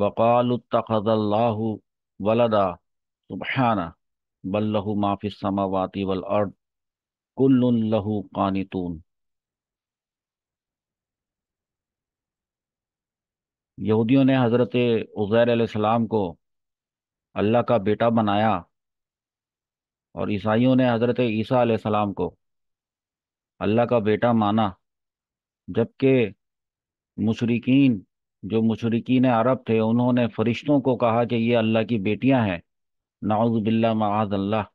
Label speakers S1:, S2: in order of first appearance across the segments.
S1: وقال اتخذ اللہ ولدا سبحانہ بل ما فی السماوات والارض کل لہو قانتون یہودیوں نے حضرت عزیر علیہ السلام کو اللہ کا بیٹا بنایا اور عیسائیوں نے حضرت عیسیٰ علیہ السلام کو اللہ کا بیٹا مانا جبکہ مشرقین جو مشرقین عرب تھے انہوں نے فرشتوں کو کہا کہ یہ اللہ کی بیٹیاں ہیں نعوذ باللہ معاذ اللہ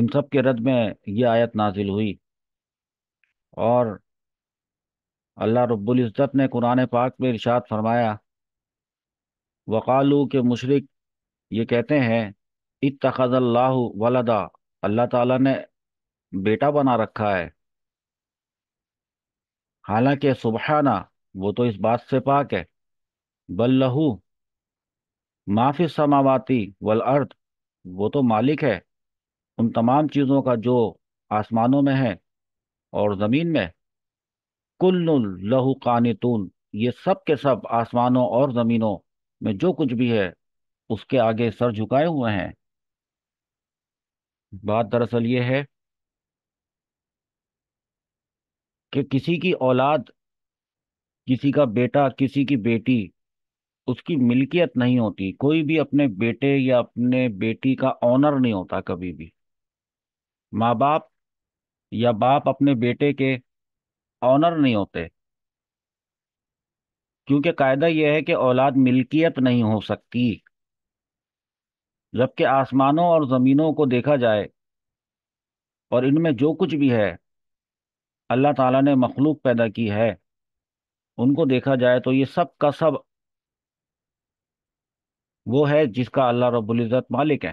S1: ان سب کے رد میں یہ آیت نازل ہوئی اور اللہ رب العزت نے قرآن پاک میں ارشاد فرمایا وقالو کے مشرق یہ کہتے ہیں اتخذ اللہ ولدا اللہ تعالیٰ نے بیٹا بنا رکھا ہے حالانکہ سبحانہ وہ تو اس بات سے پاک ہے بل لہو معافی سماواتی والارض وہ تو مالک ہے ان تمام چیزوں کا جو آسمانوں میں ہے اور زمین میں کل لہو قانتون یہ سب کے سب آسمانوں اور زمینوں میں جو کچھ بھی ہے اس کے آگے سر جھکائے ہوئے ہیں بات دراصل یہ ہے کہ کسی کی اولاد کسی کا بیٹا کسی کی بیٹی اس کی ملکیت نہیں ہوتی کوئی بھی اپنے بیٹے یا اپنے بیٹی کا آنر نہیں ہوتا کبھی بھی ماں باپ یا باپ اپنے بیٹے کے آنر نہیں ہوتے کیونکہ قاعدہ یہ ہے کہ اولاد ملکیت نہیں ہو سکتی جبکہ آسمانوں اور زمینوں کو دیکھا جائے اور ان میں جو کچھ بھی ہے اللہ تعالیٰ نے مخلوق پیدا کی ہے ان کو دیکھا جائے تو یہ سب کا سب وہ ہے جس کا اللہ رب العزت مالک ہے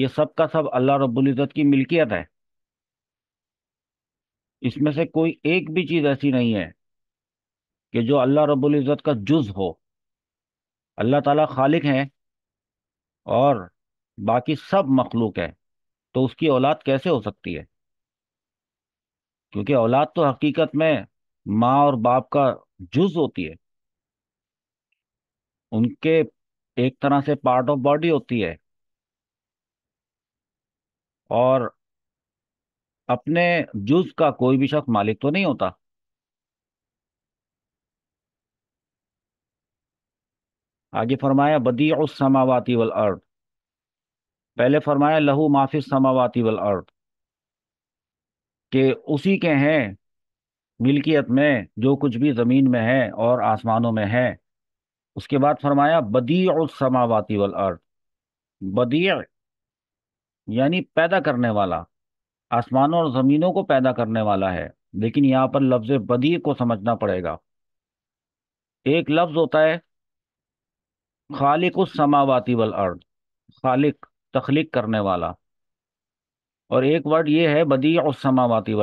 S1: یہ سب کا سب اللہ رب العزت کی ملکیت ہے اس میں سے کوئی ایک بھی چیز ایسی نہیں ہے کہ جو اللہ رب العزت کا جز ہو اللہ تعالیٰ خالق ہیں اور باقی سب مخلوق ہے تو اس کی اولاد کیسے ہو سکتی ہے کیونکہ اولاد تو حقیقت میں ماں اور باپ کا جز ہوتی ہے ان کے ایک طرح سے پارٹ آف باڈی ہوتی ہے اور اپنے جز کا کوئی بھی شخص مالک تو نہیں ہوتا آگے فرمایا بدیع سماواتی ول پہلے فرمایا لہو معافی سماواتی ول ارد کہ اسی کے ہیں ملکیت میں جو کچھ بھی زمین میں ہے اور آسمانوں میں ہے اس کے بعد فرمایا بدیع السماواتی والارض بدیع یعنی پیدا کرنے والا آسمانوں اور زمینوں کو پیدا کرنے والا ہے لیکن یہاں پر لفظ بدیع کو سمجھنا پڑے گا ایک لفظ ہوتا ہے خالق السماواتی والارض خالق تخلیق کرنے والا اور ایک ورڈ یہ ہے بدی اور سماواتی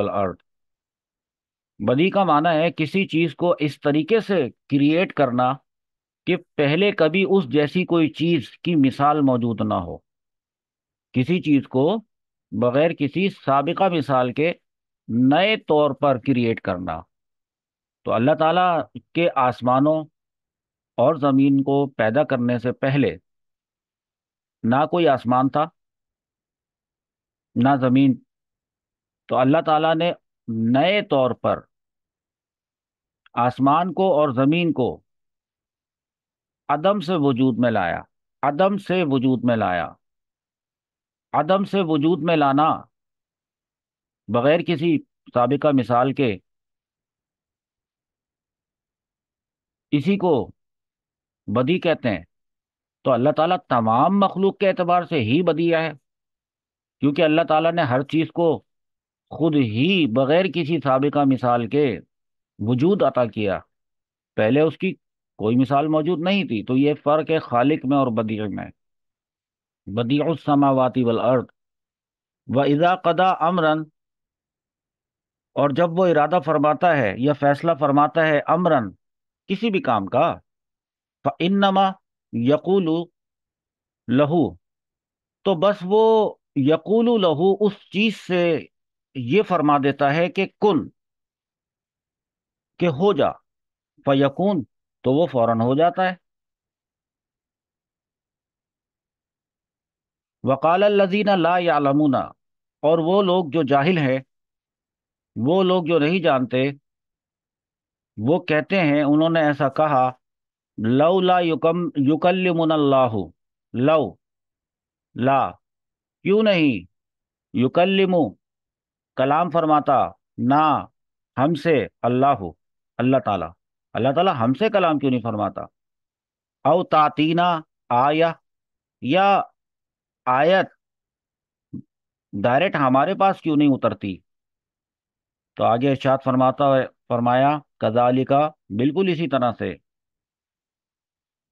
S1: بدی کا معنی ہے کسی چیز کو اس طریقے سے کریٹ کرنا کہ پہلے کبھی اس جیسی کوئی چیز کی مثال موجود نہ ہو کسی چیز کو بغیر کسی سابقہ مثال کے نئے طور پر کریٹ کرنا تو اللہ تعالیٰ کے آسمانوں اور زمین کو پیدا کرنے سے پہلے نہ کوئی آسمان تھا نہ زمین تو اللہ تعالیٰ نے نئے طور پر آسمان کو اور زمین کو عدم سے وجود میں لایا عدم سے وجود میں لایا عدم سے وجود میں لانا بغیر کسی سابقہ مثال کے اسی کو بدی کہتے ہیں تو اللہ تعالیٰ تمام مخلوق کے اعتبار سے ہی بدیا ہے کیونکہ اللہ تعالیٰ نے ہر چیز کو خود ہی بغیر کسی سابقہ مثال کے وجود عطا کیا پہلے اس کی کوئی مثال موجود نہیں تھی تو یہ فرق ہے خالق میں اور بدیع میں بدیع السماواتی والارض و قدا امرن اور جب وہ ارادہ فرماتا ہے یا فیصلہ فرماتا ہے امرن کسی بھی کام کا فَإِنَّمَا يَقُولُ لہو تو بس وہ یقول لہو اس چیز سے یہ فرما دیتا ہے کہ کن کہ ہو جا فیقون تو وہ فوراً ہو جاتا ہے وقال الزین لا یعلمون اور وہ لوگ جو جاہل ہیں وہ لوگ جو نہیں جانتے وہ کہتے ہیں انہوں نے ایسا کہا لو لا یقل من اللہ لو لا کیوں نہیں یکلمو کلام فرماتا نہ ہم سے اللہ ہو اللہ تعالیٰ اللہ تعالیٰ ہم سے کلام کیوں نہیں فرماتا او تعطینہ آیا یا آیت ڈائریکٹ ہمارے پاس کیوں نہیں اترتی تو آگے ارشاد فرماتا فرمایا کزالی کا بالکل اسی طرح سے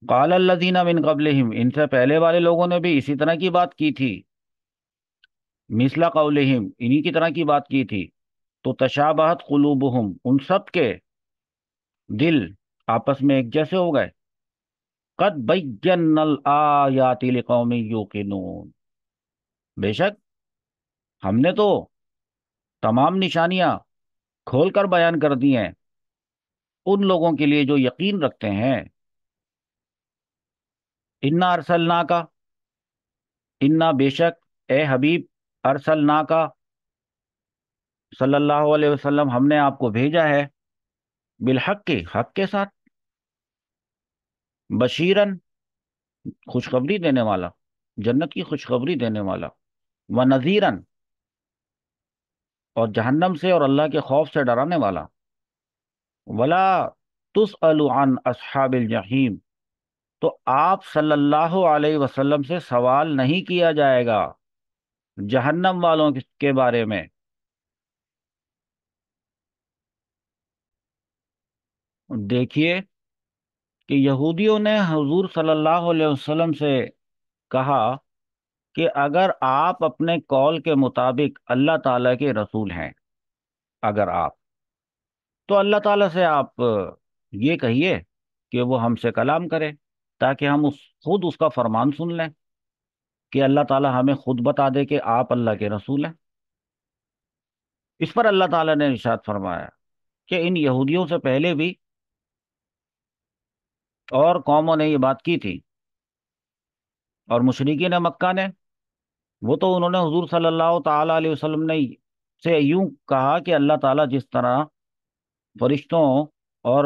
S1: قال اللہ من بن قبل ان سے پہلے والے لوگوں نے بھی اسی طرح کی بات کی تھی مثلا قولہم انہی کی طرح کی بات کی تھی تو تشابہت قلوبہم ان سب کے دل آپس میں ایک جیسے ہو گئے قد لقوم یوقنون بے شک ہم نے تو تمام نشانیاں کھول کر بیان کر دی ہیں ان لوگوں کے لیے جو یقین رکھتے ہیں انا ارسلنا کا انا بے شک اے حبیب ارسل نا کا صلی اللہ علیہ وسلم ہم نے آپ کو بھیجا ہے بالحق کے حق کے ساتھ بشیرن خوشخبری دینے والا جنت کی خوشخبری دینے والا و نذیرن اور جہنم سے اور اللہ کے خوف سے ڈرانے والا ولا تس الجحیم تو آپ صلی اللہ علیہ وسلم سے سوال نہیں کیا جائے گا جہنم والوں کے بارے میں دیکھیے کہ یہودیوں نے حضور صلی اللہ علیہ وسلم سے کہا کہ اگر آپ اپنے کال کے مطابق اللہ تعالیٰ کے رسول ہیں اگر آپ تو اللہ تعالیٰ سے آپ یہ کہیے کہ وہ ہم سے کلام کرے تاکہ ہم اس خود اس کا فرمان سن لیں کہ اللہ تعالیٰ ہمیں خود بتا دے کہ آپ اللہ کے رسول ہیں اس پر اللہ تعالیٰ نے ارشاد فرمایا کہ ان یہودیوں سے پہلے بھی اور قوموں نے یہ بات کی تھی اور مشرقی نے مکہ نے وہ تو انہوں نے حضور صلی اللہ تعالیٰ علیہ وسلم نے سے یوں کہا کہ اللہ تعالیٰ جس طرح فرشتوں اور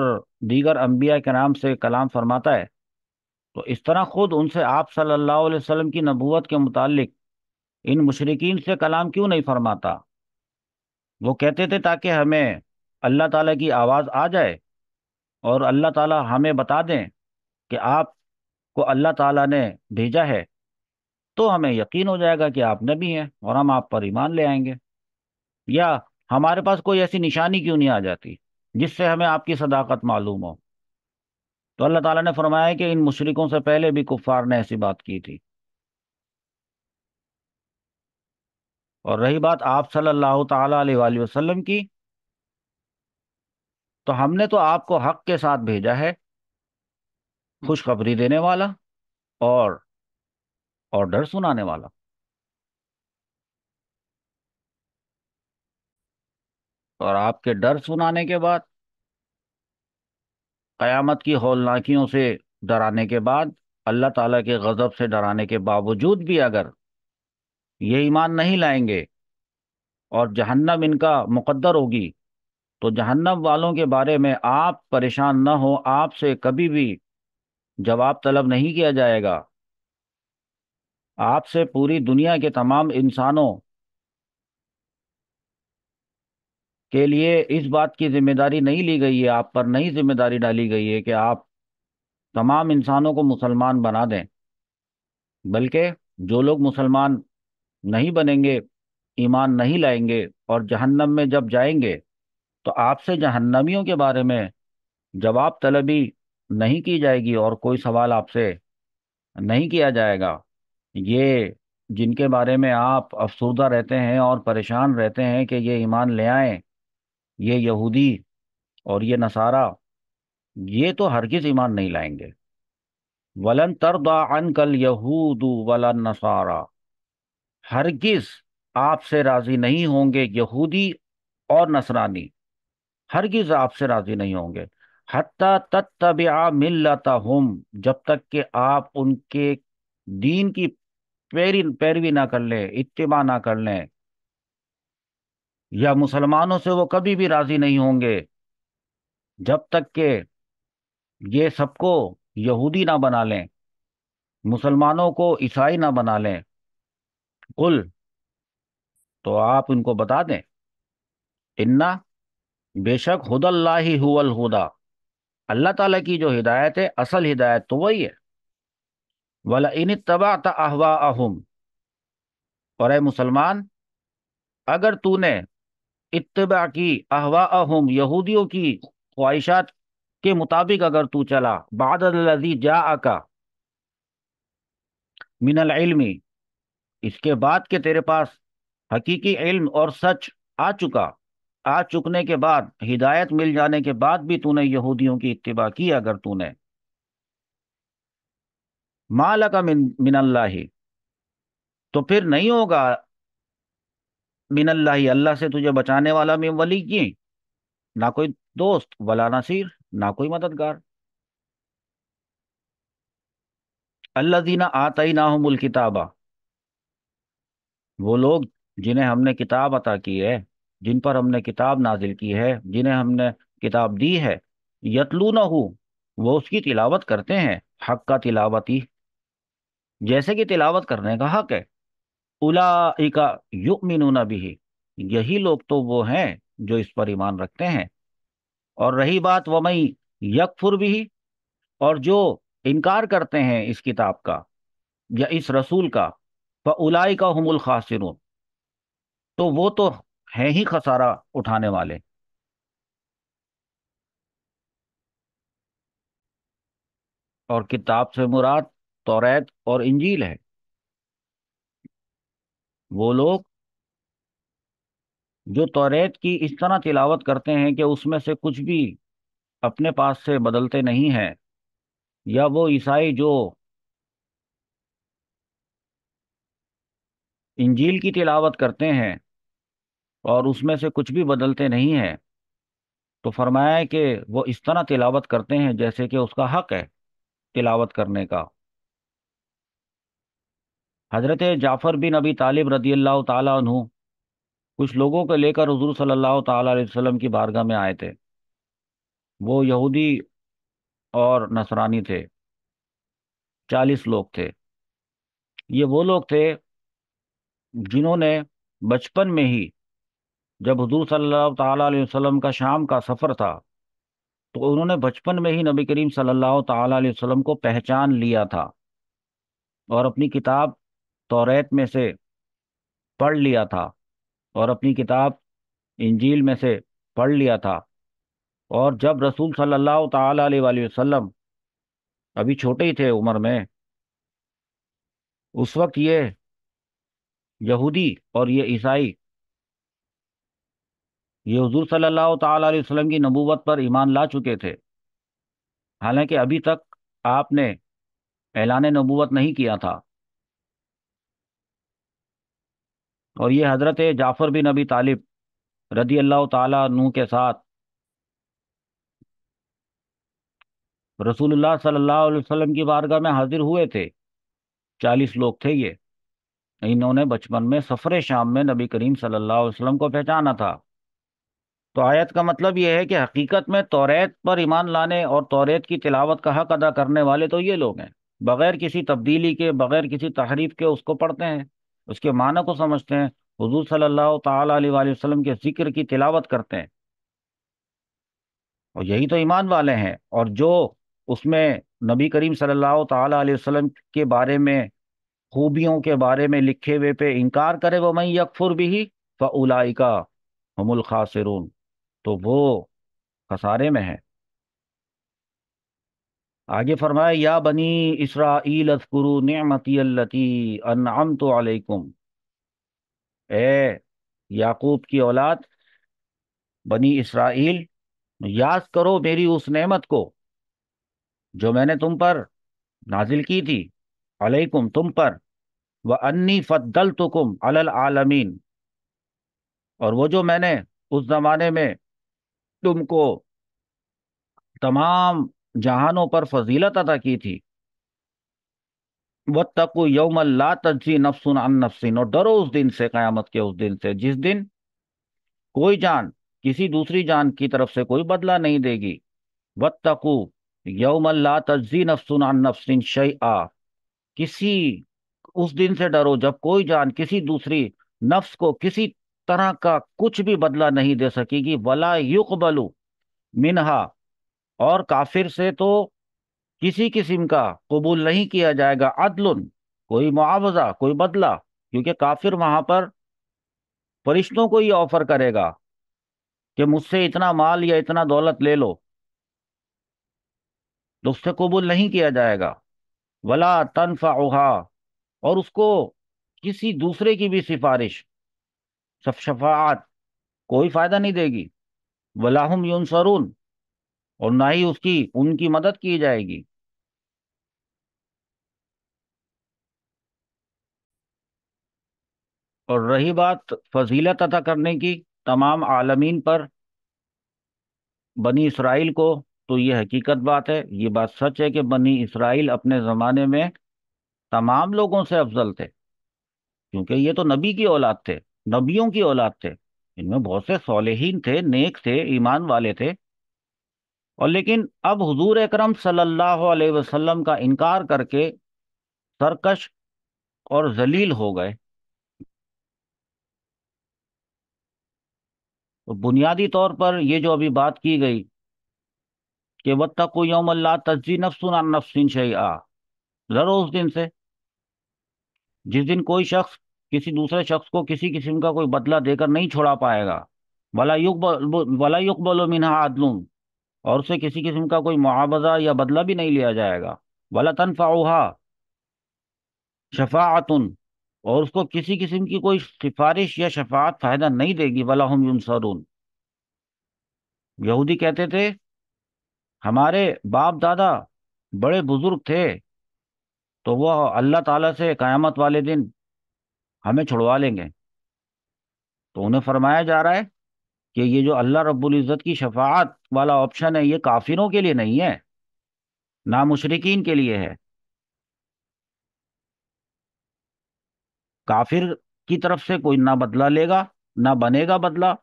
S1: دیگر انبیاء کے نام سے کلام فرماتا ہے تو اس طرح خود ان سے آپ صلی اللہ علیہ وسلم کی نبوت کے متعلق ان مشرقین سے کلام کیوں نہیں فرماتا وہ کہتے تھے تاکہ ہمیں اللہ تعالیٰ کی آواز آ جائے اور اللہ تعالیٰ ہمیں بتا دیں کہ آپ کو اللہ تعالیٰ نے بھیجا ہے تو ہمیں یقین ہو جائے گا کہ آپ نبی ہیں اور ہم آپ پر ایمان لے آئیں گے یا ہمارے پاس کوئی ایسی نشانی کیوں نہیں آ جاتی جس سے ہمیں آپ کی صداقت معلوم ہو تو اللہ تعالیٰ نے فرمایا کہ ان مشرکوں سے پہلے بھی کفار نے ایسی بات کی تھی اور رہی بات آپ صلی اللہ تعالیٰ علیہ وآلہ وسلم کی تو ہم نے تو آپ کو حق کے ساتھ بھیجا ہے خوشخبری دینے والا اور اور ڈر سنانے والا اور آپ کے ڈر سنانے کے بعد قیامت کی ہولناکیوں سے ڈرانے کے بعد اللہ تعالیٰ کے غضب سے ڈرانے کے باوجود بھی اگر یہ ایمان نہیں لائیں گے اور جہنم ان کا مقدر ہوگی تو جہنم والوں کے بارے میں آپ پریشان نہ ہوں آپ سے کبھی بھی جواب طلب نہیں کیا جائے گا آپ سے پوری دنیا کے تمام انسانوں کے لیے اس بات کی ذمہ داری نہیں لی گئی ہے آپ پر نہیں ذمہ داری ڈالی گئی ہے کہ آپ تمام انسانوں کو مسلمان بنا دیں بلکہ جو لوگ مسلمان نہیں بنیں گے ایمان نہیں لائیں گے اور جہنم میں جب جائیں گے تو آپ سے جہنمیوں کے بارے میں جواب طلبی نہیں کی جائے گی اور کوئی سوال آپ سے نہیں کیا جائے گا یہ جن کے بارے میں آپ افسودہ رہتے ہیں اور پریشان رہتے ہیں کہ یہ ایمان لے آئیں یہ یہودی اور یہ نصارہ یہ تو ہرگز ایمان نہیں لائیں گے ولن تردا انکل یہود ولن نصارہ ہرگز آپ سے راضی نہیں ہوں گے یہودی اور نصرانی ہرگز آپ سے راضی نہیں ہوں گے حتیٰ تت عام مل ہوں جب تک کہ آپ ان کے دین کی پیروی نہ کر لیں اتباع نہ کر لیں یا مسلمانوں سے وہ کبھی بھی راضی نہیں ہوں گے جب تک کہ یہ سب کو یہودی نہ بنا لیں مسلمانوں کو عیسائی نہ بنا لیں کل تو آپ ان کو بتا دیں انا بے شک ہد اللہ ہی اللہ تعالیٰ کی جو ہدایت ہے اصل ہدایت تو وہی ہے ولا ان تبا تہوا اور اے مسلمان اگر تو نے اتباع کی احواہ یہودیوں کی خواہشات کے مطابق اگر تو چلا بعد العلم جا کے بعد تیرے پاس حقیقی علم اور سچ آ چکا آ چکنے کے بعد ہدایت مل جانے کے بعد بھی تو نے یہودیوں کی اتباع کی اگر تو نے مالک من من اللہ تو پھر نہیں ہوگا من اللہ اللہ سے تجھے بچانے والا میں ولی کی نہ کوئی دوست ولا نصیر نہ کوئی مددگار اللہ دینا آتا ہی نہ وہ لوگ جنہیں ہم نے کتاب عطا کی ہے جن پر ہم نے کتاب نازل کی ہے جنہیں ہم نے کتاب دی ہے یتلو نہ ہو وہ اس کی تلاوت کرتے ہیں حق کا تلاوتی جیسے کہ تلاوت کرنے کا حق ہے اولائکا یؤمنون بھی یہی لوگ تو وہ ہیں جو اس پر ایمان رکھتے ہیں اور رہی بات ومئی یکفر بھی اور جو انکار کرتے ہیں اس کتاب کا یا اس رسول کا فَأُولَائِكَ کا حم تو وہ تو ہیں ہی خسارہ اٹھانے والے اور کتاب سے مراد توریت اور انجیل ہے وہ لوگ جو توریت کی اس طرح تلاوت کرتے ہیں کہ اس میں سے کچھ بھی اپنے پاس سے بدلتے نہیں ہیں یا وہ عیسائی جو انجیل کی تلاوت کرتے ہیں اور اس میں سے کچھ بھی بدلتے نہیں ہیں تو فرمایا کہ وہ اس طرح تلاوت کرتے ہیں جیسے کہ اس کا حق ہے تلاوت کرنے کا حضرت جعفر بن ابی طالب رضی اللہ تعالیٰ عنہ کچھ لوگوں کو لے کر حضور صلی اللہ تعالیٰ علیہ وسلم کی بارگاہ میں آئے تھے وہ یہودی اور نصرانی تھے چالیس لوگ تھے یہ وہ لوگ تھے جنہوں نے بچپن میں ہی جب حضور صلی اللہ تعالیٰ علیہ وسلم کا شام کا سفر تھا تو انہوں نے بچپن میں ہی نبی کریم صلی اللہ تعالیٰ علیہ وسلم کو پہچان لیا تھا اور اپنی کتاب توریت میں سے پڑھ لیا تھا اور اپنی کتاب انجیل میں سے پڑھ لیا تھا اور جب رسول صلی اللہ تعالیٰ علیہ وآلہ وسلم ابھی چھوٹے ہی تھے عمر میں اس وقت یہ یہودی اور یہ عیسائی یہ حضور صلی اللہ تعالیٰ علیہ وسلم کی نبوت پر ایمان لا چکے تھے حالانکہ ابھی تک آپ نے اعلان نبوت نہیں کیا تھا اور یہ حضرت جعفر بن نبی طالب رضی اللہ تعالیٰ نو کے ساتھ رسول اللہ صلی اللہ علیہ وسلم کی بارگاہ میں حاضر ہوئے تھے چالیس لوگ تھے یہ انہوں نے بچپن میں سفر شام میں نبی کریم صلی اللہ علیہ وسلم کو پہچانا تھا تو آیت کا مطلب یہ ہے کہ حقیقت میں توریت پر ایمان لانے اور توریت کی تلاوت کا حق ادا کرنے والے تو یہ لوگ ہیں بغیر کسی تبدیلی کے بغیر کسی تحریف کے اس کو پڑھتے ہیں اس کے معنی کو سمجھتے ہیں حضور صلی اللہ تعالیٰ علیہ وآلہ وسلم کے ذکر کی تلاوت کرتے ہیں اور یہی تو ایمان والے ہیں اور جو اس میں نبی کریم صلی اللہ تعالیٰ علیہ وسلم کے بارے میں خوبیوں کے بارے میں لکھے ہوئے پہ انکار کرے وہ میں یکفر بھی ہی کا ہم الخاسرون تو وہ خسارے میں ہے آگے فرمائے یا بنی اسرائیل اذکرو نعمتی اللتی انعمت علیکم اے یعقوب کی اولاد بنی اسرائیل یاد کرو میری اس نعمت کو جو میں نے تم پر نازل کی تھی علیکم تم پر وَأَنِّي فَدَّلْتُكُمْ عَلَى الْعَالَمِينَ اور وہ جو میں نے اس زمانے میں تم کو تمام جہانوں پر فضیلت ادا کی تھی بت تک یوم اللہ تجزی نفسن نَفْسٍ اور ڈرو اس دن سے قیامت کے اس دن سے جس دن کوئی جان کسی دوسری جان کی طرف سے کوئی بدلہ نہیں دے گی بت تک یوم اللہ تجزی نفسن نَفْسٍ شہ آ کسی اس دن سے ڈرو جب کوئی جان کسی دوسری نفس کو کسی طرح کا کچھ بھی بدلہ نہیں دے سکے گی ولا يُقْبَلُ مِنْهَا منہا اور کافر سے تو کسی قسم کا قبول نہیں کیا جائے گا عدل کوئی معاوضہ کوئی بدلہ کیونکہ کافر وہاں پر فرشتوں کو یہ آفر کرے گا کہ مجھ سے اتنا مال یا اتنا دولت لے لو تو اس سے قبول نہیں کیا جائے گا ولا تنف اور اس کو کسی دوسرے کی بھی سفارش شفاعت کوئی فائدہ نہیں دے گی ولاحم یون سرون اور نہ ہی اس کی ان کی مدد کی جائے گی اور رہی بات فضیلت عطا کرنے کی تمام عالمین پر بنی اسرائیل کو تو یہ حقیقت بات ہے یہ بات سچ ہے کہ بنی اسرائیل اپنے زمانے میں تمام لوگوں سے افضل تھے کیونکہ یہ تو نبی کی اولاد تھے نبیوں کی اولاد تھے ان میں بہت سے صالحین تھے نیک تھے ایمان والے تھے اور لیکن اب حضور اکرم صلی اللہ علیہ وسلم کا انکار کر کے سرکش اور ذلیل ہو گئے بنیادی طور پر یہ جو ابھی بات کی گئی کہ ود تک یوم اللہ تجزی نفسن اور نفسنشی آ ضرور اس دن سے جس دن کوئی شخص کسی دوسرے شخص کو کسی قسم کا کوئی بدلہ دے کر نہیں چھوڑا پائے گا ولی ولیق بولو منہا عادلوم اور اسے کسی قسم کا کوئی معاوضہ یا بدلہ بھی نہیں لیا جائے گا ولا تن شفاعتن اور اس کو کسی قسم کی کوئی سفارش یا شفاعت فائدہ نہیں دے گی بلا ہم صدون یہودی کہتے تھے ہمارے باپ دادا بڑے بزرگ تھے تو وہ اللہ تعالیٰ سے قیامت والے دن ہمیں چھڑوا لیں گے تو انہیں فرمایا جا رہا ہے کہ یہ جو اللہ رب العزت کی شفاعت والا آپشن ہے یہ کافروں کے لیے نہیں ہے نہ مشرقین کے لیے ہے کافر کی طرف سے کوئی نہ بدلہ لے گا نہ بنے گا بدلہ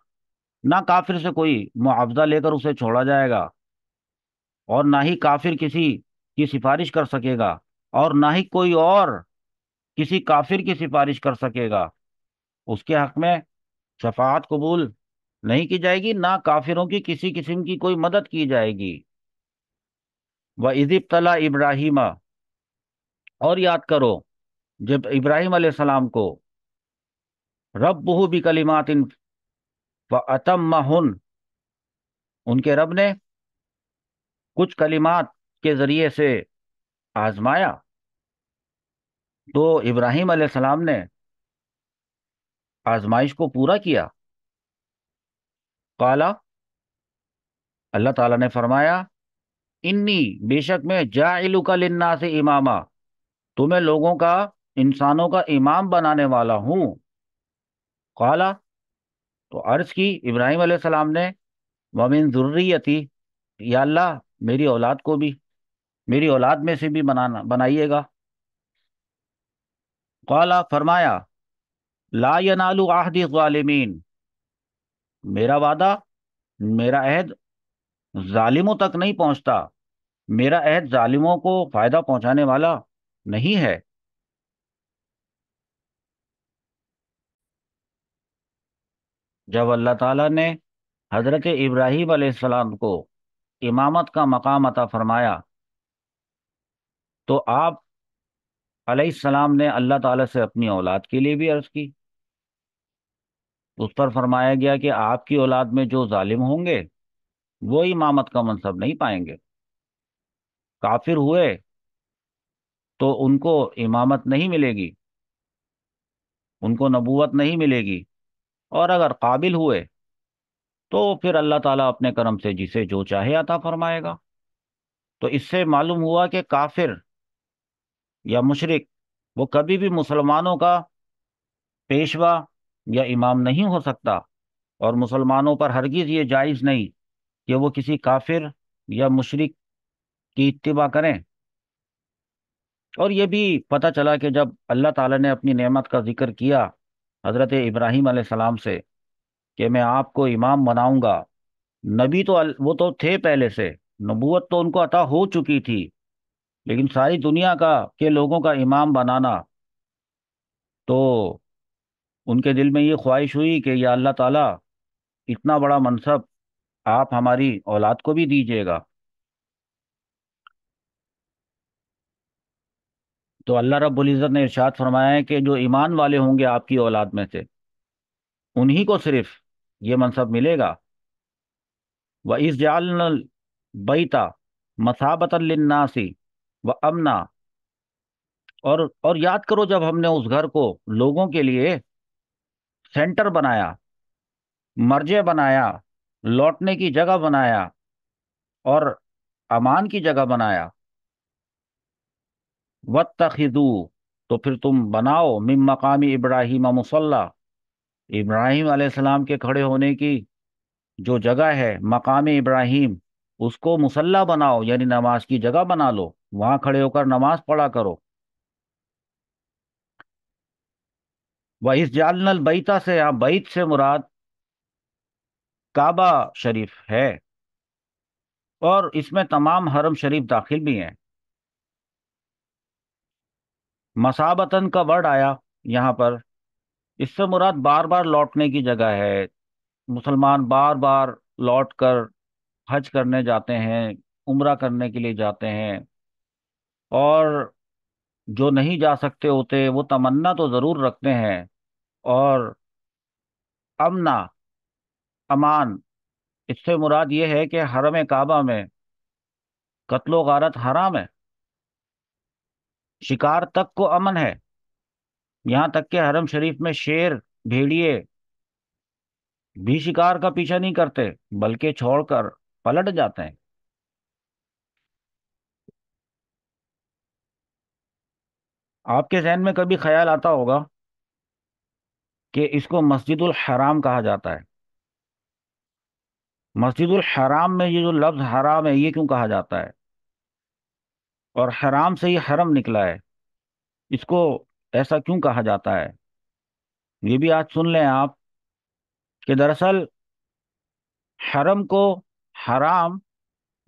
S1: نہ کافر سے کوئی معاوضہ لے کر اسے چھوڑا جائے گا اور نہ ہی کافر کسی کی سفارش کر سکے گا اور نہ ہی کوئی اور کسی کافر کی سفارش کر سکے گا اس کے حق میں شفاعت قبول نہیں کی جائے گی نہ کافروں کی کسی قسم کی کوئی مدد کی جائے گی و عزب اللہ ابراہیمہ اور یاد کرو جب ابراہیم علیہ السلام کو رب بہو بھی کلیمات و اتم مہن ان کے رب نے کچھ کلمات کے ذریعے سے آزمایا تو ابراہیم علیہ السلام نے آزمائش کو پورا کیا اللہ تعالیٰ نے فرمایا انی بے شک میں جا علقل سے امامہ تمہیں لوگوں کا انسانوں کا امام بنانے والا ہوں کالا تو عرض کی ابراہیم علیہ السلام نے مومن ضروری تھی یا اللہ میری اولاد کو بھی میری اولاد میں سے بھی بنانا بنائیے گا قالا فرمایا لا ینالو عہد ظالمین غالمین میرا وعدہ میرا عہد ظالموں تک نہیں پہنچتا میرا عہد ظالموں کو فائدہ پہنچانے والا نہیں ہے جب اللہ تعالیٰ نے حضرت ابراہیم علیہ السلام کو امامت کا مقام عطا فرمایا تو آپ علیہ السلام نے اللہ تعالیٰ سے اپنی اولاد کے لیے بھی عرض کی اس پر فرمایا گیا کہ آپ کی اولاد میں جو ظالم ہوں گے وہ امامت کا منصب نہیں پائیں گے کافر ہوئے تو ان کو امامت نہیں ملے گی ان کو نبوت نہیں ملے گی اور اگر قابل ہوئے تو پھر اللہ تعالیٰ اپنے کرم سے جسے جو چاہے عطا فرمائے گا تو اس سے معلوم ہوا کہ کافر یا مشرق وہ کبھی بھی مسلمانوں کا پیشوا یا امام نہیں ہو سکتا اور مسلمانوں پر ہرگز یہ جائز نہیں کہ وہ کسی کافر یا مشرق کی اتباع کریں اور یہ بھی پتہ چلا کہ جب اللہ تعالیٰ نے اپنی نعمت کا ذکر کیا حضرت ابراہیم علیہ السلام سے کہ میں آپ کو امام بناؤں گا نبی تو وہ تو تھے پہلے سے نبوت تو ان کو عطا ہو چکی تھی لیکن ساری دنیا کا کے لوگوں کا امام بنانا تو ان کے دل میں یہ خواہش ہوئی کہ یا اللہ تعالیٰ اتنا بڑا منصب آپ ہماری اولاد کو بھی دیجیے گا تو اللہ رب العزت نے ارشاد فرمایا ہے کہ جو ایمان والے ہوں گے آپ کی اولاد میں سے انہی کو صرف یہ منصب ملے گا وہ اس بیتا مسابت الناسی و امنا اور اور یاد کرو جب ہم نے اس گھر کو لوگوں کے لیے سینٹر بنایا مرجے بنایا لوٹنے کی جگہ بنایا اور امان کی جگہ بنایا وط تخو تو پھر تم بناؤ مم مقامی ابراہیم مسلح ابراہیم علیہ السلام کے کھڑے ہونے کی جو جگہ ہے مقام ابراہیم اس کو مسلح بناؤ یعنی نماز کی جگہ بنا لو وہاں کھڑے ہو کر نماز پڑھا کرو وَإِذْ جَعَلْنَا الْبَيْتَ سے یہاں بیت سے مراد کعبہ شریف ہے اور اس میں تمام حرم شریف داخل بھی ہیں مسابتن کا ورڈ آیا یہاں پر اس سے مراد بار بار لوٹنے کی جگہ ہے مسلمان بار بار لوٹ کر حج کرنے جاتے ہیں عمرہ کرنے کے لیے جاتے ہیں اور جو نہیں جا سکتے ہوتے وہ تمنا تو ضرور رکھتے ہیں اور امنا امان اس سے مراد یہ ہے کہ حرم کعبہ میں قتل و غارت حرام ہے شکار تک کو امن ہے یہاں تک کہ حرم شریف میں شیر بھیڑیے بھی شکار کا پیچھا نہیں کرتے بلکہ چھوڑ کر پلٹ جاتے ہیں آپ کے ذہن میں کبھی خیال آتا ہوگا کہ اس کو مسجد الحرام کہا جاتا ہے مسجد الحرام میں یہ جو لفظ حرام ہے یہ کیوں کہا جاتا ہے اور حرام سے یہ حرم نکلا ہے اس کو ایسا کیوں کہا جاتا ہے یہ بھی آج سن لیں آپ کہ دراصل حرم کو حرام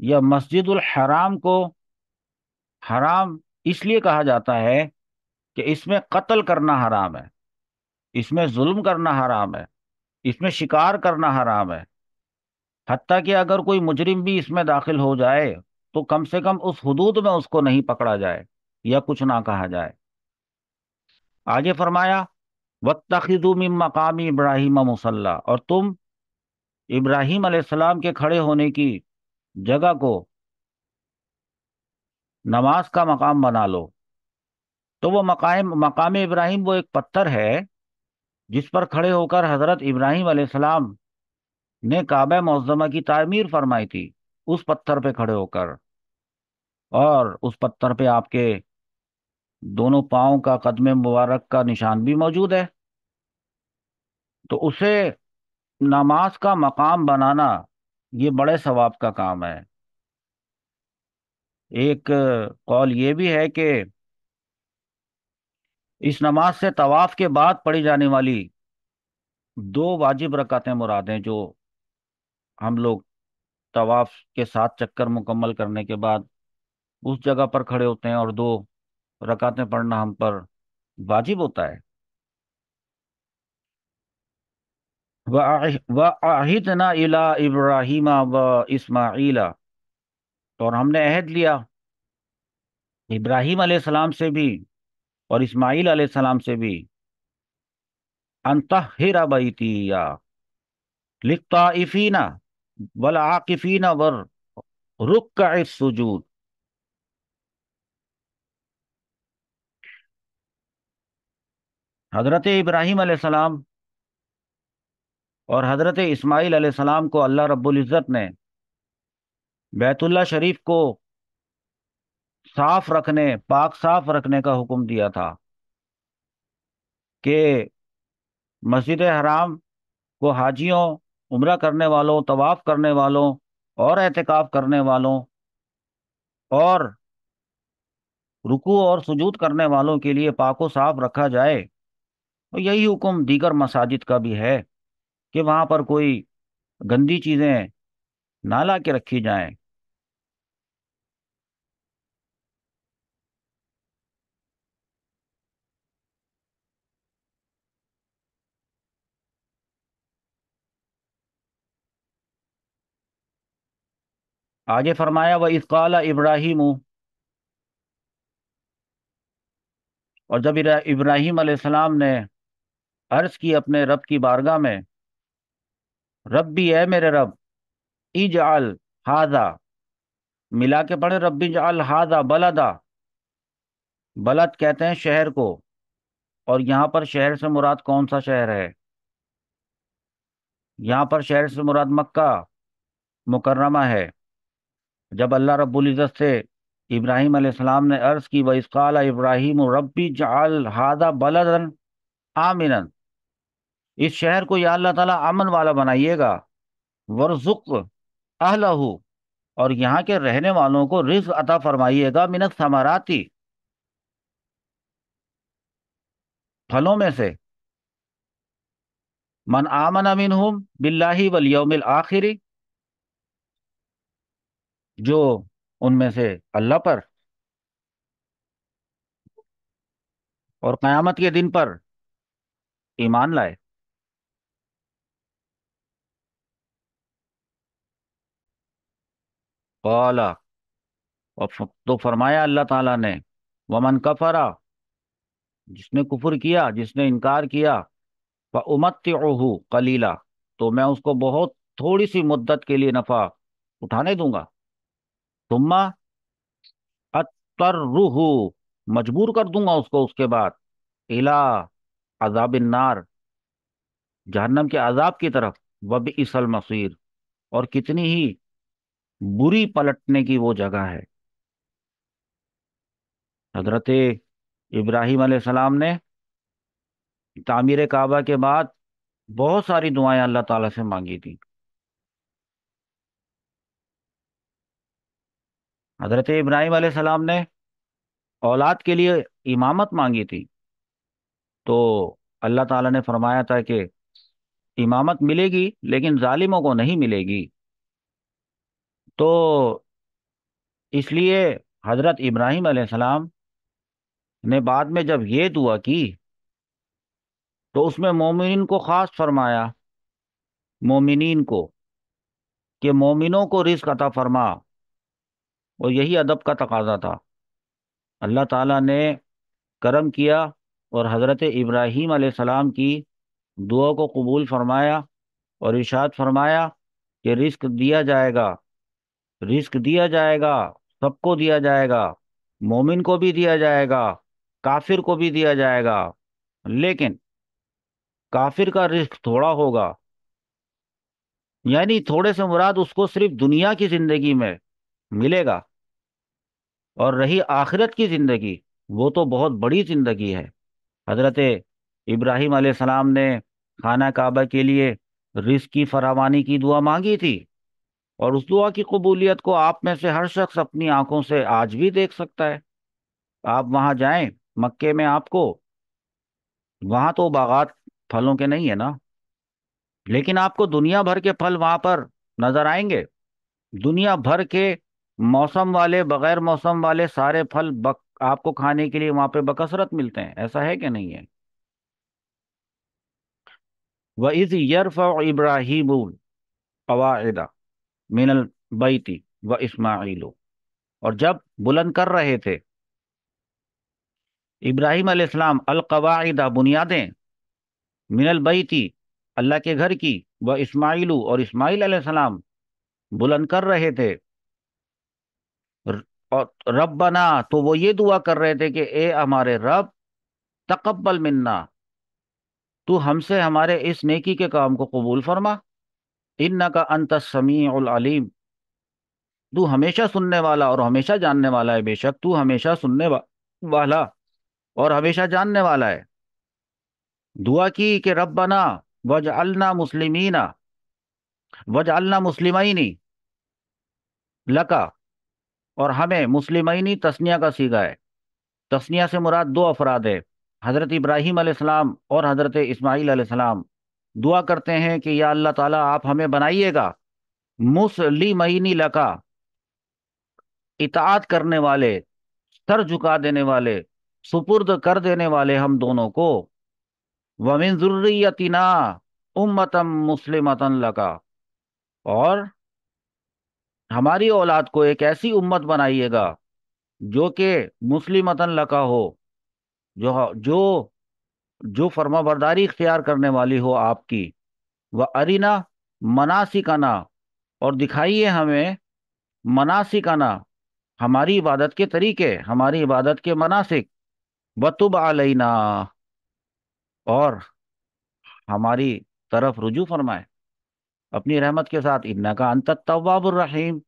S1: یا مسجد الحرام کو حرام اس لیے کہا جاتا ہے کہ اس میں قتل کرنا حرام ہے اس میں ظلم کرنا حرام ہے اس میں شکار کرنا حرام ہے حتیٰ کہ اگر کوئی مجرم بھی اس میں داخل ہو جائے تو کم سے کم اس حدود میں اس کو نہیں پکڑا جائے یا کچھ نہ کہا جائے آگے فرمایا وقت مِن مَقَامِ ابراہیم مسلح اور تم ابراہیم علیہ السلام کے کھڑے ہونے کی جگہ کو نماز کا مقام بنا لو تو وہ مقام مقام ابراہیم وہ ایک پتھر ہے جس پر کھڑے ہو کر حضرت ابراہیم علیہ السلام نے کعبہ معظمہ کی تعمیر فرمائی تھی اس پتھر پہ کھڑے ہو کر اور اس پتھر پہ آپ کے دونوں پاؤں کا قدم مبارک کا نشان بھی موجود ہے تو اسے نماز کا مقام بنانا یہ بڑے ثواب کا کام ہے ایک قول یہ بھی ہے کہ اس نماز سے طواف کے بعد پڑھی جانے والی دو واجب رکعتیں مرادیں جو ہم لوگ طواف کے ساتھ چکر مکمل کرنے کے بعد اس جگہ پر کھڑے ہوتے ہیں اور دو رکعتیں پڑھنا ہم پر واجب ہوتا ہے وَعَهِدْنَا إِلَىٰ إِبْرَاهِيمَ وَإِسْمَعِيلَ اور ہم نے عہد لیا ابراہیم علیہ السلام سے بھی اور اسماعیل علیہ السلام سے بھی انتہر لکھتافین بلاقفینہ رخ کا اس سجود حضرت ابراہیم علیہ السلام اور حضرت اسماعیل علیہ السلام کو اللہ رب العزت نے بیت اللہ شریف کو صاف رکھنے پاک صاف رکھنے کا حکم دیا تھا کہ مسجد حرام کو حاجیوں عمرہ کرنے والوں طواف کرنے والوں اور احتکاب کرنے والوں اور رکو اور سجود کرنے والوں کے لیے پاک و صاف رکھا جائے اور یہی حکم دیگر مساجد کا بھی ہے کہ وہاں پر کوئی گندی چیزیں نہ لا کے رکھی جائیں آگے فرمایا وہ اطقال ابراہیم اور جب ابراہیم علیہ السلام نے عرض کی اپنے رب کی بارگاہ میں رب بھی ہے میرے رب ایج ہاضا ملا کے پڑھے رب ہاضا بلدا بلد کہتے ہیں شہر کو اور یہاں پر شہر سے مراد کون سا شہر ہے یہاں پر شہر سے مراد مکہ مکرمہ ہے جب اللہ رب العزت سے ابراہیم علیہ السلام نے عرض کی اسقال ابراہیم جعل ہادہ بل آمن اس شہر کو یا اللہ تعالیٰ امن والا بنائیے گا ورزق اہلہ اور یہاں کے رہنے والوں کو رزق عطا فرمائیے گا منت ثمراتی پھلوں میں سے من آمن امن ہوں بلاہ ولیومل جو ان میں سے اللہ پر اور قیامت کے دن پر ایمان لائے قالا تو فرمایا اللہ تعالیٰ نے ومن کفرا جس نے کفر کیا جس نے انکار کیا امت اہو تو میں اس کو بہت تھوڑی سی مدت کے لیے نفع اٹھانے دوں گا تما اتر مجبور کر دوں گا اس کو اس کے بعد الا عذاب النار جہنم کے عذاب کی طرف وب المصیر اور کتنی ہی بری پلٹنے کی وہ جگہ ہے حضرت ابراہیم علیہ السلام نے تعمیر کعبہ کے بعد بہت ساری دعائیں اللہ تعالیٰ سے مانگی تھیں حضرت ابراہیم علیہ السلام نے اولاد کے لیے امامت مانگی تھی تو اللہ تعالیٰ نے فرمایا تھا کہ امامت ملے گی لیکن ظالموں کو نہیں ملے گی تو اس لیے حضرت ابراہیم علیہ السلام نے بعد میں جب یہ دعا کی تو اس میں مومنین کو خاص فرمایا مومنین کو کہ مومنوں کو رزق عطا فرما اور یہی ادب کا تقاضا تھا اللہ تعالیٰ نے کرم کیا اور حضرت ابراہیم علیہ السلام کی دعا کو قبول فرمایا اور ارشاد فرمایا کہ رزق دیا جائے گا رزق دیا جائے گا سب کو دیا جائے گا مومن کو بھی دیا جائے گا کافر کو بھی دیا جائے گا لیکن کافر کا رزق تھوڑا ہوگا یعنی تھوڑے سے مراد اس کو صرف دنیا کی زندگی میں ملے گا اور رہی آخرت کی زندگی وہ تو بہت بڑی زندگی ہے حضرت ابراہیم علیہ السلام نے خانہ کعبہ کے لیے رزق کی فراوانی کی دعا مانگی تھی اور اس دعا کی قبولیت کو آپ میں سے ہر شخص اپنی آنکھوں سے آج بھی دیکھ سکتا ہے آپ وہاں جائیں مکے میں آپ کو وہاں تو باغات پھلوں کے نہیں ہے نا لیکن آپ کو دنیا بھر کے پھل وہاں پر نظر آئیں گے دنیا بھر کے موسم والے بغیر موسم والے سارے پھل بک آپ کو کھانے کے لیے وہاں پہ بکثرت ملتے ہیں ایسا ہے کہ نہیں ہے وہ از یرف ابراہیم قواعدہ مین البیتی و اسماعیل اور جب بلند کر رہے تھے ابراہیم علیہ السلام القواعدہ بنیادیں من البیتی اللہ کے گھر کی و اسماعیل اور اسماعیل علیہ السلام بلند کر رہے تھے اور رب بنا تو وہ یہ دعا کر رہے تھے کہ اے ہمارے رب تقبل منا تو ہم سے ہمارے اس نیکی کے کام کو قبول فرما ان کا سمیع العلیم تو ہمیشہ سننے والا اور ہمیشہ جاننے والا ہے بے شک تو ہمیشہ سننے والا اور ہمیشہ جاننے والا ہے دعا کی کہ رب بنا وج النا مسلمین وج النا مسلمینی لکا اور ہمیں مسلمینی تسنیہ کا سیگا ہے تسنیہ سے مراد دو افراد ہیں حضرت ابراہیم علیہ السلام اور حضرت اسماعیل علیہ السلام دعا کرتے ہیں کہ یا اللہ تعالیٰ آپ ہمیں بنائیے گا مسلمینی لکا اطاعت کرنے والے سر جھکا دینے والے سپرد کر دینے والے ہم دونوں کو وَمِن ضروریتنا امتم مسلمتن لکا اور ہماری اولاد کو ایک ایسی امت بنائیے گا جو کہ مسلمتن لکا ہو ہاں، جو جو فرما برداری اختیار کرنے والی ہو آپ کی وہ ارینا مناسکانہ اور دکھائیے ہمیں مناسکانہ ہماری عبادت کے طریقے ہماری عبادت کے مناسک بتب علینا اور ہماری طرف رجوع فرمائے اپنی رحمت کے ساتھ ابن کا انت طواب الرحیم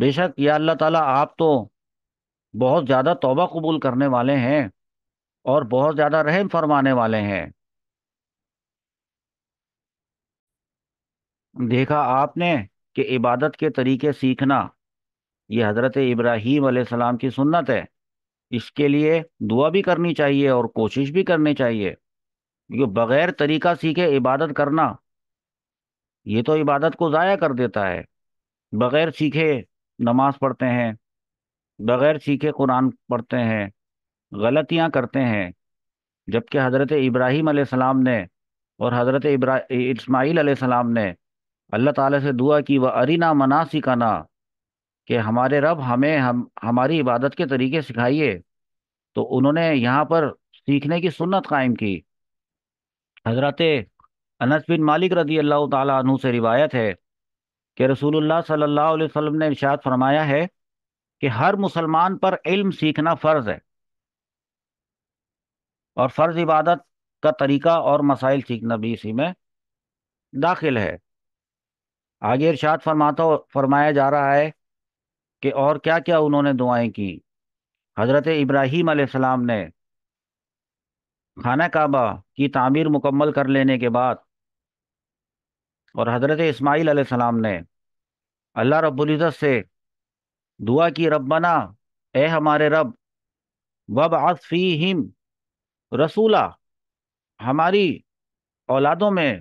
S1: بے شک یا اللہ تعالیٰ آپ تو بہت زیادہ توبہ قبول کرنے والے ہیں اور بہت زیادہ رحم فرمانے والے ہیں دیکھا آپ نے کہ عبادت کے طریقے سیکھنا یہ حضرت ابراہیم علیہ السلام کی سنت ہے اس کے لیے دعا بھی کرنی چاہیے اور کوشش بھی کرنی چاہیے جو بغیر طریقہ سیکھے عبادت کرنا یہ تو عبادت کو ضائع کر دیتا ہے بغیر سیکھے نماز پڑھتے ہیں بغیر سیکھے قرآن پڑھتے ہیں غلطیاں کرتے ہیں جبکہ حضرت ابراہیم علیہ السلام نے اور حضرت اسماعیل علیہ السلام نے اللہ تعالیٰ سے دعا کی وہ ارینا منا سکھانا کہ ہمارے رب ہمیں ہم ہماری عبادت کے طریقے سکھائیے تو انہوں نے یہاں پر سیکھنے کی سنت قائم کی حضرت انس بن مالک رضی اللہ تعالیٰ عنہ سے روایت ہے کہ رسول اللہ صلی اللہ علیہ وسلم نے ارشاد فرمایا ہے کہ ہر مسلمان پر علم سیکھنا فرض ہے اور فرض عبادت کا طریقہ اور مسائل سیکھنا بھی اسی میں داخل ہے آگے ارشاد فرماتا فرمایا جا رہا ہے کہ اور کیا کیا انہوں نے دعائیں کی حضرت ابراہیم علیہ السلام نے خانہ کعبہ کی تعمیر مکمل کر لینے کے بعد اور حضرت اسماعیل علیہ السلام نے اللہ رب العزت سے دعا کی ربنا اے ہمارے رب وب فیہم رسولہ ہماری اولادوں میں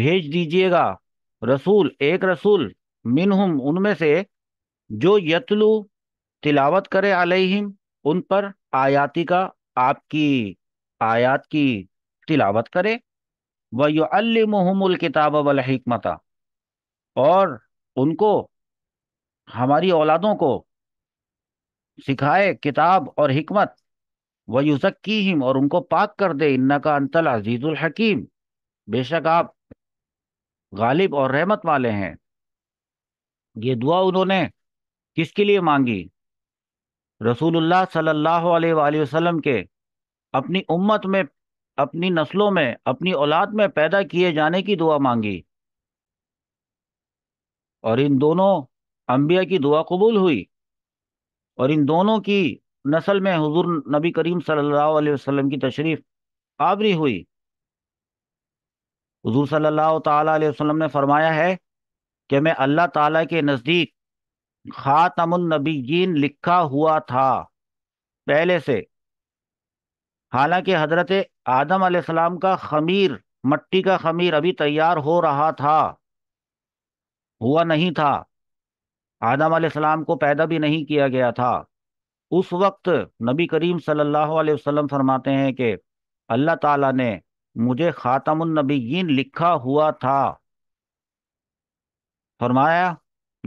S1: بھیج دیجیے گا رسول ایک رسول منہم ان میں سے جو یتلو تلاوت کرے علیہم ان پر آیاتی کا آپ کی آیات کی تلاوت کرے وَيُعَلِّمُهُمُ الْكِتَابَ الکتاب اور ان کو ہماری اولادوں کو سکھائے کتاب اور حکمت و یوزکیم اور ان کو پاک کر دے ان کا الْعَزِيزُ عزیز الحکیم بے شک آپ غالب اور رحمت والے ہیں یہ دعا انہوں نے کس کے لیے مانگی رسول اللہ صلی اللہ علیہ وآلہ وسلم کے اپنی امت میں اپنی نسلوں میں اپنی اولاد میں پیدا کیے جانے کی دعا مانگی اور ان دونوں انبیاء کی دعا قبول ہوئی اور ان دونوں کی نسل میں حضور نبی کریم صلی اللہ علیہ وسلم کی تشریف آبری ہوئی حضور صلی اللہ تعالیٰ علیہ وسلم نے فرمایا ہے کہ میں اللہ تعالیٰ کے نزدیک خاتم النبیین لکھا ہوا تھا پہلے سے حالانکہ حضرت آدم علیہ السلام کا خمیر مٹی کا خمیر ابھی تیار ہو رہا تھا ہوا نہیں تھا آدم علیہ السلام کو پیدا بھی نہیں کیا گیا تھا اس وقت نبی کریم صلی اللہ علیہ وسلم فرماتے ہیں کہ اللہ تعالیٰ نے مجھے خاتم النبیین لکھا ہوا تھا فرمایا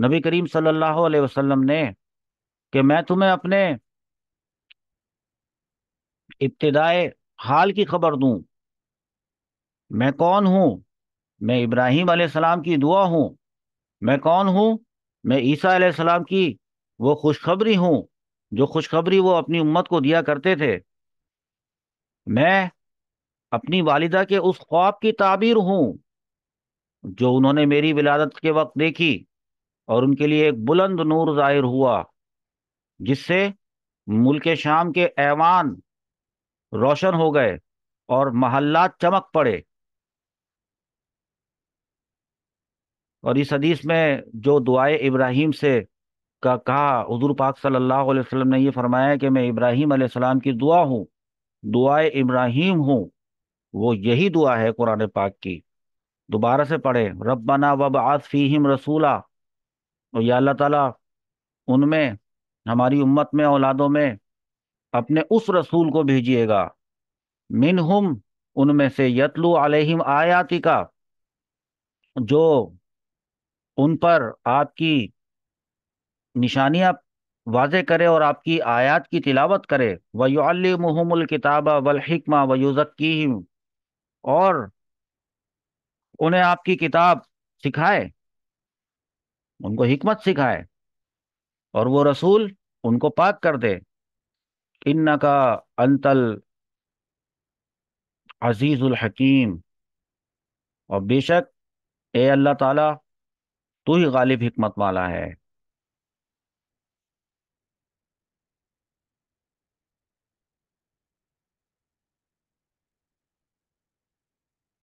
S1: نبی کریم صلی اللہ علیہ وسلم نے کہ میں تمہیں اپنے ابتدائے حال کی خبر دوں میں کون ہوں میں ابراہیم علیہ السلام کی دعا ہوں میں کون ہوں میں عیسیٰ علیہ السلام کی وہ خوشخبری ہوں جو خوشخبری وہ اپنی امت کو دیا کرتے تھے میں اپنی والدہ کے اس خواب کی تعبیر ہوں جو انہوں نے میری ولادت کے وقت دیکھی اور ان کے لیے ایک بلند نور ظاہر ہوا جس سے ملک شام کے ایوان روشن ہو گئے اور محلات چمک پڑے اور اس حدیث میں جو دعائے ابراہیم سے کا کہا حضور پاک صلی اللہ علیہ وسلم نے یہ فرمایا کہ میں ابراہیم علیہ السلام کی دعا ہوں دعائے ابراہیم ہوں وہ یہی دعا ہے قرآن پاک کی دوبارہ سے پڑھیں ربنا وبعث فیہم رسولا فیم رسولہ اور اللہ تعالیٰ ان میں ہماری امت میں اولادوں میں اپنے اس رسول کو بھیجیے گا منہم ان میں سے یتلو علیہم آیاتی کا جو ان پر آپ کی نشانیاں واضح کرے اور آپ کی آیات کی تلاوت کرے وَيُعَلِّمُهُمُ الْكِتَابَ وَالْحِكْمَةَ وَيُزَكِّهِمْ اور انہیں آپ کی کتاب سکھائے ان کو حکمت سکھائے اور وہ رسول ان کو پاک کر دے ان کا انتل عزیز الحکیم اور بے شک اے اللہ تعالی تو ہی غالب حکمت والا ہے